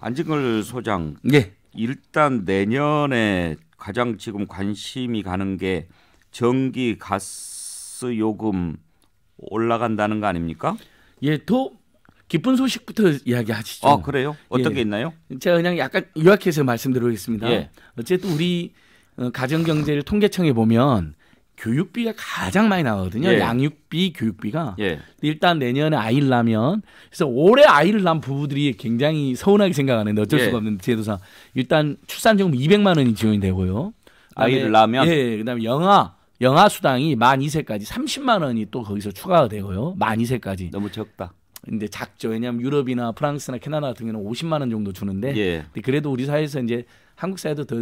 안진걸 소장. 네. 일단 내년에 가장 지금 관심이 가는 게 전기 가스 요금 올라간다는 거 아닙니까? 예, 더 기쁜 소식부터 이야기하시죠. 아, 그래요? 어떤 예. 게 있나요? 제가 그냥 약간 요약해서 말씀드리겠습니다. 예. 어쨌든 우리 어, 가정 경제를 통계청에 보면 교육비가 가장 많이 나오거든요. 예. 양육비, 교육비가. 예. 일단 내년에 아이를 낳으면 그래서 올해 아이를 낳은 부부들이 굉장히 서운하게 생각하는데 어쩔 예. 수가 없는 제도상 일단 출산지금 200만 원이 지원이 되고요. 아이를 낳으면 예, 그다음에 영아 영아 수당이 만 2세까지 30만 원이 또 거기서 추가가 되고요. 만 2세까지. 너무 적다. 이제 작죠. 왜냐하면 유럽이나 프랑스나 캐나다 같은 경우는 50만 원 정도 주는데 예. 그래도 우리 사회에서 이제 한국 사회도 더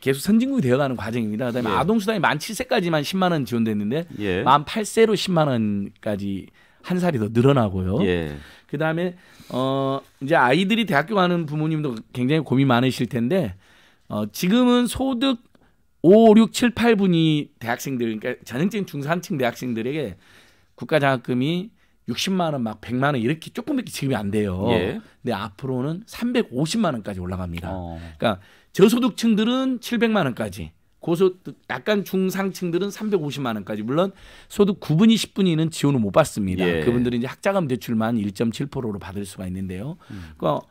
계속 선진국이 되어가는 과정입니다. 그다음에 예. 아동 수당이 만 7세까지만 10만 원 지원됐는데 예. 만 8세로 10만 원까지 한 살이 더 늘어나고요. 예. 그다음에 어 이제 아이들이 대학교 가는 부모님도 굉장히 고민 많으실 텐데 어 지금은 소득 5, 6, 7, 8분이 대학생들 그러니까 전형적인 중산층 대학생들에게 국가 장학금이 60만 원, 막 100만 원 이렇게 조금밖에 지급이 안 돼요. 예. 근데 앞으로는 350만 원까지 올라갑니다. 어. 그러니까 저소득층들은 700만 원까지, 고소득 약간 중상층들은 350만 원까지. 물론 소득 9분이 10분이는 지원을 못 받습니다. 예. 그분들은 이제 학자금 대출만 1.7%로 받을 수가 있는데요. 음. 그러니까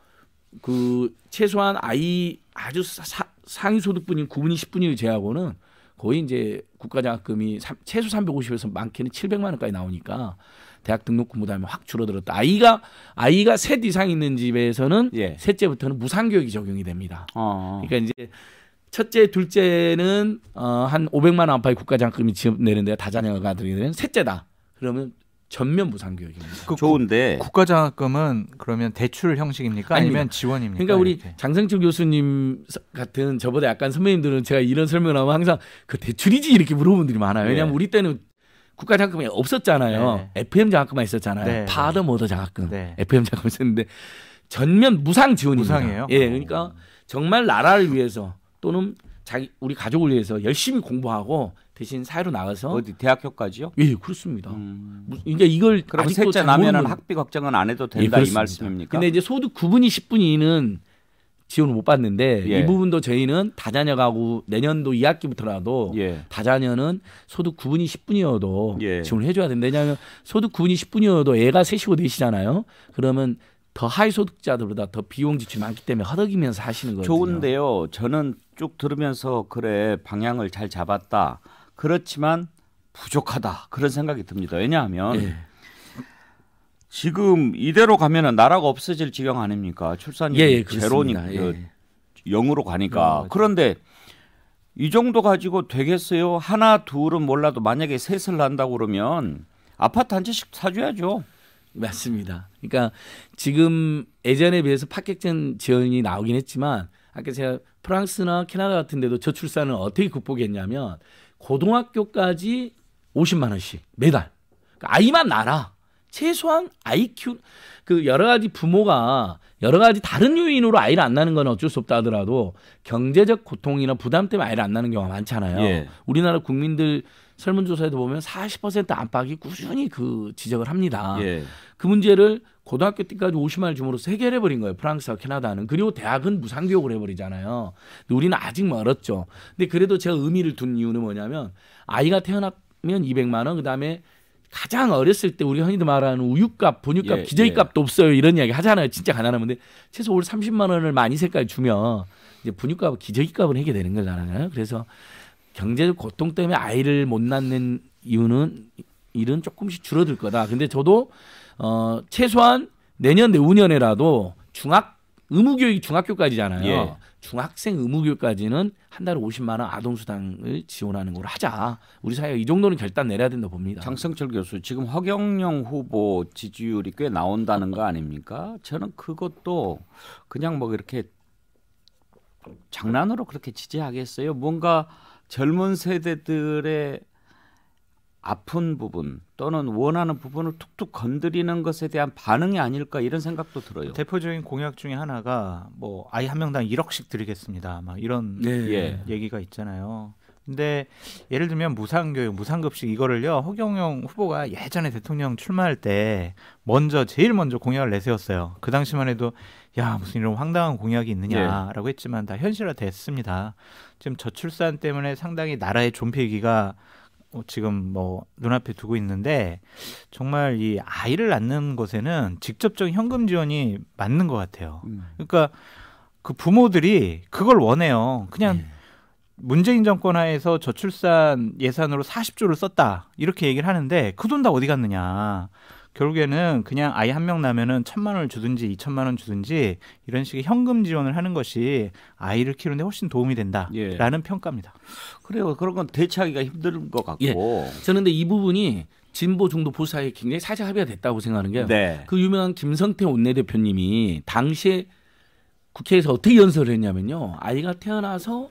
그 최소한 아이 아주 사, 상위 소득분인 9분이 10분이 제하고는 거의 이제 국가장학금이 최소 350에서 많게는 700만 원까지 나오니까 대학 등록금 부담이 확 줄어들었다. 아이가 아이가 셋 이상 있는 집에서는 예. 셋째부터는 무상교육이 적용이 됩니다. 어 그러니까 이제 첫째, 둘째는 어, 한 500만 원 안팎의 국가장학금이 지급되는데 다자녀가들이 되는 셋째다. 그러면 전면 무상 교육입니다. 그 좋은데 국가장학금은 그러면 대출 형식입니까? 아니다 아니면 지원입니까? 그러니까 이렇게. 장성철 교수님 같은 저보다 약간 선배님들은 제가 이런 설명을 하면 항상 그 대출이지 이렇게 물어보 분들이 많아요. 네. 왜냐면 우리 때는 국가장학금이 없었잖아요. 네. FM 네. 장학금만 있었잖아요. 네, 네. 파더 모더 장학금, 네. FM 장학금 있었는데 전면 무상 지원입니다. 무상이에요? 예, 그러니까 음. 정말 나라를 위해서 또는 자기 우리 가족을 위해서 열심히 공부하고 대신 사회로 나가서 어디 대학교까지요? 예, 그렇습니다. 음. 이게 이걸 그럼 셋째 남면 학비 걱정은 안 해도 된다 예, 이 말씀입니까? 근데 이제 소득 9분이 10분이는 지원을 못 받는데 예. 이 부분도 저희는 다자녀 가구 내년도 2학기부터라도 예. 다자녀는 소득 9분이 10분이어도 예. 지원을 해줘야 된다. 왜냐하면 소득 9분이 10분이어도 애가 셋이고 넷이잖아요. 그러면 더 하위 소득자들보다 더 비용 지출이 많기 때문에 허덕이면서 하시는 거예요. 좋은데요. 저는 쭉 들으면서 그래 방향을 잘 잡았다. 그렇지만 부족하다 그런 생각이 듭니다. 왜냐하면 예. 지금 이대로 가면은 나라가 없어질 지경 아닙니까? 출산율 예, 예 제로니까 예. 0으로 예. 가니까. 예, 그런데 이 정도 가지고 되겠어요? 하나 둘은 몰라도 만약에 셋을 난다고 그러면 아파트 한 채씩 사줘야죠. 맞습니다. 그러니까 지금 예전에 비해서 파격적인 지원이 나오긴 했지만 아까 제가 프랑스나 캐나다 같은 데도 저출산을 어떻게 극복했냐면 고등학교까지 50만 원씩 매달. 그러니까 아이만 낳아 최소한 아이 키그 여러 가지 부모가 여러 가지 다른 요인으로 아이를 안 낳는 건 어쩔 수 없다 하더라도 경제적 고통이나 부담 때문에 아이를 안 낳는 경우가 많잖아요. 예. 우리나라 국민들 설문조사에도 보면 40% 안팎이 꾸준히 그 지적을 합니다. 예. 그 문제를 고등학교 때까지 50만 원주으로세 개를 해 버린 거예요. 프랑스와 캐나다는. 그리고 대학은 무상 교육을 해 버리잖아요. 근데 우리는 아직 멀었죠. 근데 그래도 제가 의미를 둔 이유는 뭐냐면 아이가 태어나면 200만 원 그다음에 가장 어렸을 때 우리 흔히들 말하는 우유값, 분유값, 예, 기저귀값도 예. 없어요. 이런 이야기 하잖아요. 진짜 가난한 건데 최소 올 30만 원을 많이 색깔 주면 이제 분유값, 기저귀값을 해게 되는 거잖아요. 그래서 경제적 고통 때문에 아이를 못 낳는 이유는 일은 조금씩 줄어들 거다. 근데 저도 어, 최소한 내년 내후년에라도 중학 의무교육이 중학교까지잖아요. 예. 중학생 의무교육까지는 한 달에 50만 원 아동수당을 지원하는 걸 하자. 우리 사회가 이 정도는 결단 내려야 된다 봅니다. 장성철 교수, 지금 허경영 후보 지지율이 꽤 나온다는 거 아닙니까? 저는 그것도 그냥 뭐 이렇게 장난으로 그렇게 지지하겠어요. 뭔가 젊은 세대들의 아픈 부분 또는 원하는 부분을 툭툭 건드리는 것에 대한 반응이 아닐까 이런 생각도 들어요. 대표적인 공약 중에 하나가 뭐 아이 한 명당 1억씩 드리겠습니다. 막 이런 네. 예. 얘기가 있잖아요. 근데 예를 들면 무상교육, 무상급식 이거를요 허경영 후보가 예전에 대통령 출마할 때 먼저 제일 먼저 공약을 내세웠어요. 그 당시만 해도 야 무슨 이런 황당한 공약이 있느냐라고 예. 했지만 다 현실화됐습니다. 지금 저출산 때문에 상당히 나라의 존폐기가 어, 지금 뭐 눈앞에 두고 있는데 정말 이 아이를 낳는 것에는 직접적인 현금 지원이 맞는 것 같아요. 음. 그러니까 그 부모들이 그걸 원해요. 그냥 네. 문재인 정권 하에서 저출산 예산으로 40조를 썼다 이렇게 얘기를 하는데 그 돈 다 어디 갔느냐. 결국에는 그냥 아이 한 명 나면은 천만 원을 주든지 이천만 원 주든지 이런 식의 현금 지원을 하는 것이 아이를 키우는데 훨씬 도움이 된다라는 예. 평가입니다. 그래요. 그런 건 대체하기가 힘든 것 같고. 예. 저는 근데 이 부분이 진보 중도 보수 사이 굉장히 사실 합의가 됐다고 생각하는 게그 네. 그 유명한 김성태 원내대표님이 당시에 국회에서 어떻게 연설을 했냐면요. 아이가 태어나서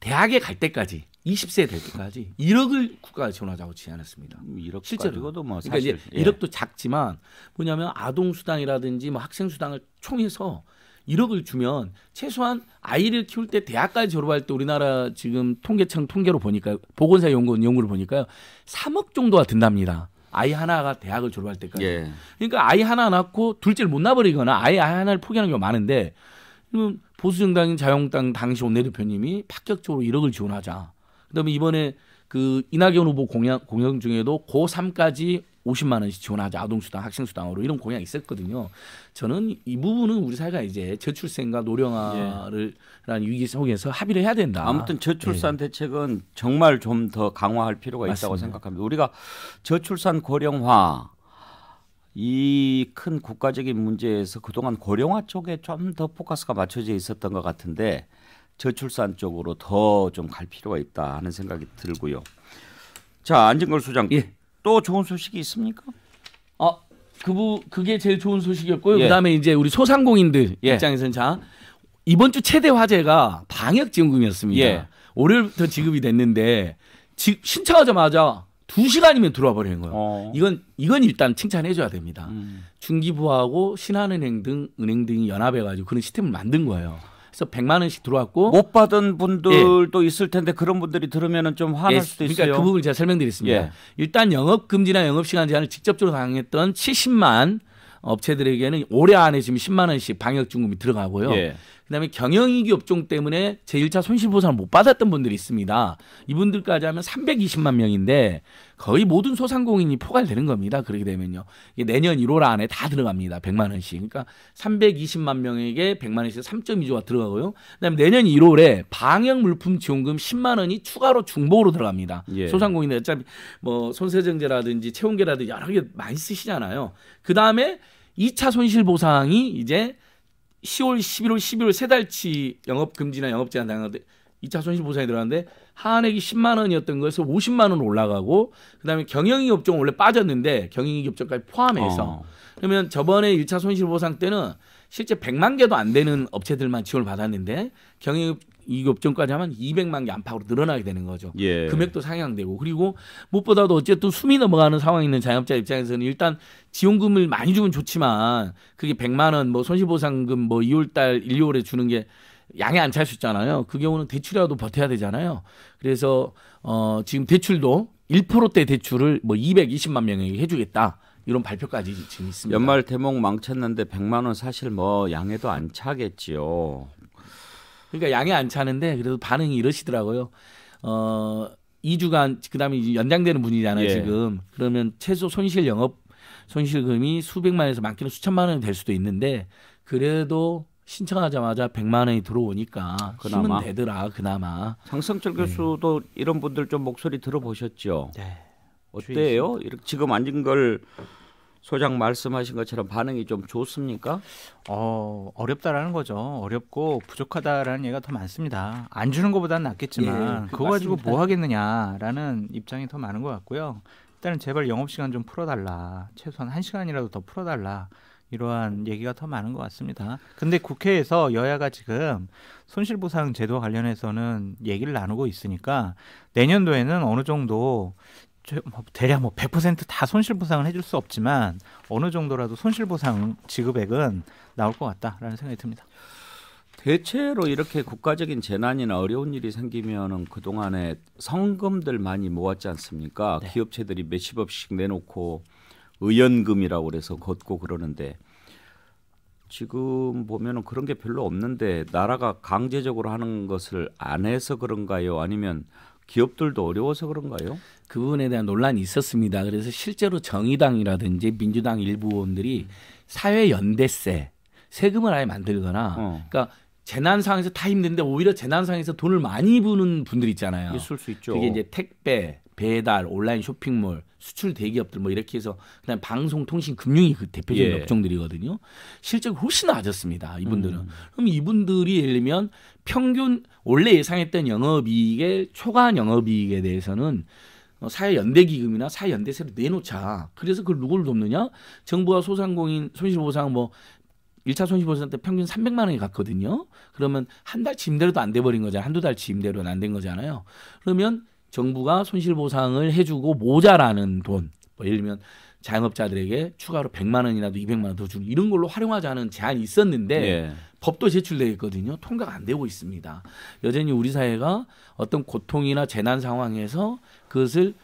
대학에 갈 때까지 20세 될 때까지 1억을 국가가 지원하자고 지지 않았습니다. 1억 음, 실제로 이것도 뭐 그러니까 이제 예. 1억도 작지만 뭐냐면 아동 수당이라든지 뭐 학생 수당을 총해서 1억을 주면 최소한 아이를 키울 때 대학까지 졸업할 때 우리나라 지금 통계청 통계로 보니까 보건사 연구 원 연구를 보니까요 3억 정도가 든답니다. 아이 하나가 대학을 졸업할 때까지. 예. 그러니까 아이 하나 낳고 둘째를 못 낳아버리거나 아이 하나를 포기하는 경우가 많은데 보수 정당인 자영당 당시 원내대표님이 파격적으로 1억을 지원하자. 그다음에 이번에 그 이낙연 후보 공약 공약 중에도 고3까지 50만 원씩 지원하자 아동수당 학생수당으로 이런 공약이 있었거든요. 저는 이 부분은 우리 사회가 이제 저출생과 노령화를 예. 라는 예. 위기 속에서 합의를 해야 된다. 아무튼 저출산 예. 대책은 정말 좀 더 강화할 필요가 맞습니다. 있다고 생각합니다. 우리가 저출산 고령화 이 큰 국가적인 문제에서 그동안 고령화 쪽에 좀 더 포커스가 맞춰져 있었던 것 같은데 저출산 쪽으로 더 좀 갈 필요가 있다 하는 생각이 들고요. 자 안진걸 소장, 예. 또 좋은 소식이 있습니까? 아 그부 그게 제일 좋은 소식이었고요. 예. 그다음에 이제 우리 소상공인들 예. 입장에서는 자 이번 주 최대 화제가 방역 지원금이었습니다. 예. 월요일부터 지급이 됐는데 지, 신청하자마자 두 시간이면 들어와 버리는 거예요. 어. 이건 이건 일단 칭찬해줘야 됩니다. 음. 중기부하고 신한은행 등 은행 등이 연합해가지고 그런 시스템을 만든 거예요. 그래서 100만 원씩 들어왔고 못 받은 분들도 예. 있을 텐데 그런 분들이 들으면은 좀 화날 예. 수도 그러니까 있어요. 그러니까 그 부분을 제가 설명드리겠습니다. 예. 일단 영업 금지나 영업 시간 제한을 직접적으로 강했던 행 70만 업체들에게는 올해 안에 지금 10만 원씩 방역 중금이 들어가고요. 예. 그다음에 경영위기 업종 때문에 제1차 손실보상을 못 받았던 분들이 있습니다. 이분들까지 하면 320만 명인데 거의 모든 소상공인이 포괄되는 겁니다. 그렇게 되면요. 내년 1월 안에 다 들어갑니다. 100만 원씩. 그러니까 320만 명에게 100만 원씩 3.2조가 들어가고요. 그다음에 내년 1월에 방역 물품 지원금 10만 원이 추가로 중복으로 들어갑니다. 예. 소상공인들 어차피 뭐 손세정제라든지 채용계라든지 여러 개 많이 쓰시잖아요. 그다음에 2차 손실 보상이 이제 10월, 11월, 12월 세 달치 영업 금지나 영업 제한 당한 2차 손실 보상이 들어갔는데 한액이 10만 원이었던 거에서 50만 원 올라가고 그다음에 경영이 업종 원래 빠졌는데 경영이 업종까지 포함해서 어. 그러면 저번에 1차 손실 보상 때는 실제 100만 개도 안 되는 업체들만 지원을 받았는데 경영 이급전까지 하면 200만 개 안팎으로 늘어나게 되는 거죠. 예. 금액도 상향되고 그리고 무엇보다도 어쨌든 숨이 넘어가는 상황이 있는 자영업자 입장에서는 일단 지원금을 많이 주면 좋지만 그게 100만 원 뭐 손실보상금 뭐 2월 달 1, 2월에 주는 게 양해 안찰 수 있잖아요. 그 경우는 대출이라도 버텨야 되잖아요. 그래서 어 지금 대출도 1%대 대출을 뭐 220만 명에게 해주겠다. 이런 발표까지 지금 있습니다. 연말 대목 망쳤는데 100만 원 사실 뭐 양해도 안 차겠지요. 그러니까 양이 안 차는데 그래도 반응이 이러시더라고요. 어 2주간 그다음에 연장되는 분이잖아요, 예. 지금. 그러면 최소 손실 영업 손실금이 수백만에서 많게는 수천만 원이 될 수도 있는데 그래도 신청하자마자 100만 원이 들어오니까 그나마 힘은 되더라 그나마. 장성철 교수도 네. 이런 분들 좀 목소리 들어보셨죠? 네. 어때요? 이렇게 지금 앉은 걸 소장 말씀하신 것처럼 반응이 좀 좋습니까? 어, 어렵다라는 거죠. 어렵고 부족하다라는 얘기가 더 많습니다. 안 주는 것보다는 낫겠지만 예, 그거 가지고 뭐 하겠느냐라는 입장이 더 많은 것 같고요. 일단은 제발 영업 시간 좀 풀어달라. 최소한 한 시간이라도 더 풀어달라. 이러한 얘기가 더 많은 것 같습니다. 근데 국회에서 여야가 지금 손실보상 제도 관련해서는 얘기를 나누고 있으니까 내년도에는 어느 정도 뭐 대략 뭐 100%다 손실 보상을 해줄 수 없지만 어느 정도라도 손실 보상 지급액은 나올 것 같다라는 생각이 듭니다. 대체로 이렇게 국가적인 재난이나 어려운 일이 생기면은 그 동안에 성금들 많이 모았지 않습니까? 네. 기업체들이 몇십억씩 내놓고 의연금이라고 그래서 걷고 그러는데 지금 보면은 그런 게 별로 없는데 나라가 강제적으로 하는 것을 안 해서 그런가요? 아니면 기업들도 어려워서 그런가요? 그 부분에 대한 논란이 있었습니다. 그래서 실제로 정의당이라든지 민주당 일부 의원들이 사회 연대세 세금을 아예 만들거나 어. 그러니까 재난 상황에서 다 힘든데 오히려 재난 상황에서 돈을 많이 부는 분들 있잖아요. 있을 수 있죠. 그게 이제 택배, 배달, 온라인 쇼핑몰, 수출 대기업들 뭐 이렇게 해서 그다음 방송, 통신, 금융이 그 대표적인 예. 업종들이거든요. 실제이 훨씬 낮았습니다. 이분들은. 음. 그럼 이분들이 예를 들면 평균 원래 예상했던 영업이익의 초과 영업이익에 대해서는 어, 사회연대기금이나 사회연대세를 내놓자. 그래서 그걸 누구를 돕느냐? 정부와 소상공인 손실보상 뭐 1차 손실보상 때 평균 300만 원이 갔거든요. 그러면 한 달치 임대료도 안 돼버린 거잖아요. 한두 달치 임대료는 안 된 거잖아요. 그러면 정부가 손실보상을 해주고 모자라는 돈, 뭐 예를 들면 자영업자들에게 추가로 100만 원이라도 200만 원 더 주는 이런 걸로 활용하자는 제안이 있었는데 예. 법도 제출되어 있거든요. 통과가 안 되고 있습니다. 여전히 우리 사회가 어떤 고통이나 재난 상황에서 그것을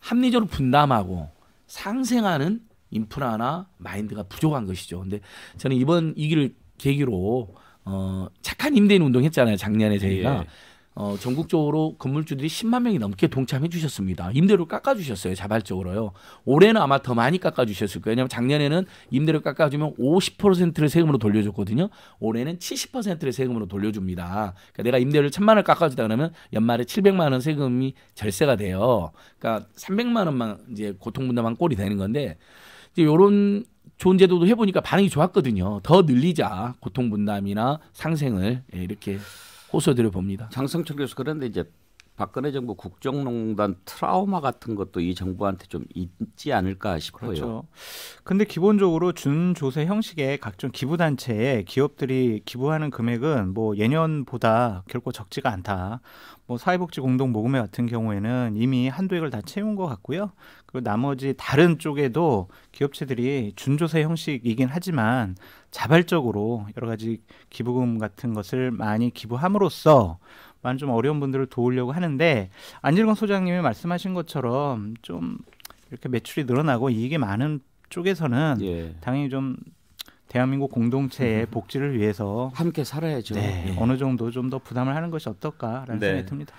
합리적으로 분담하고 상생하는 인프라나 마인드가 부족한 것이죠. 근데 저는 이번 이 길을 계기로 어, 착한 임대인 운동 했잖아요. 작년에 저희가. 예. 어, 전국적으로 건물주들이 10만 명이 넘게 동참해 주셨습니다. 임대료 깎아 주셨어요. 자발적으로요. 올해는 아마 더 많이 깎아 주셨을 거예요. 왜냐면 작년에는 임대료 깎아 주면 50%를 세금으로 돌려줬거든요. 올해는 70%를 세금으로 돌려줍니다. 그러니까 내가 임대료를 1000만 원 깎아 주다 그러면 연말에 700만 원 세금이 절세가 돼요. 그러니까 300만 원만 이제 고통 분담한 꼴이 되는 건데 이제 요런 좋은 제도도 해보니까 반응이 좋았거든요. 더 늘리자 고통 분담이나 상생을 예, 이렇게 호소드려 봅니다. 장성철 교수 그런데 이제 박근혜 정부 국정농단 트라우마 같은 것도 이 정부한테 좀 있지 않을까 싶어요. 그렇죠. 근데 기본적으로 준조세 형식의 각종 기부 단체에 기업들이 기부하는 금액은 뭐 예년보다 결코 적지가 않다. 뭐 사회복지 공동 모금회 같은 경우에는 이미 한도액을 다 채운 것 같고요. 그리고 나머지 다른 쪽에도 기업체들이 준조세 형식이긴 하지만 자발적으로 여러 가지 기부금 같은 것을 많이 기부함으로써 많은 좀 어려운 분들을 도우려고 하는데 안일건 소장님이 말씀하신 것처럼 좀 이렇게 매출이 늘어나고 이익이 많은 쪽에서는 예. 당연히 좀 대한민국 공동체의 음. 복지를 위해서 함께 살아야죠. 네, 예. 어느 정도 좀 더 부담을 하는 것이 어떨까라는 네. 생각이 듭니다.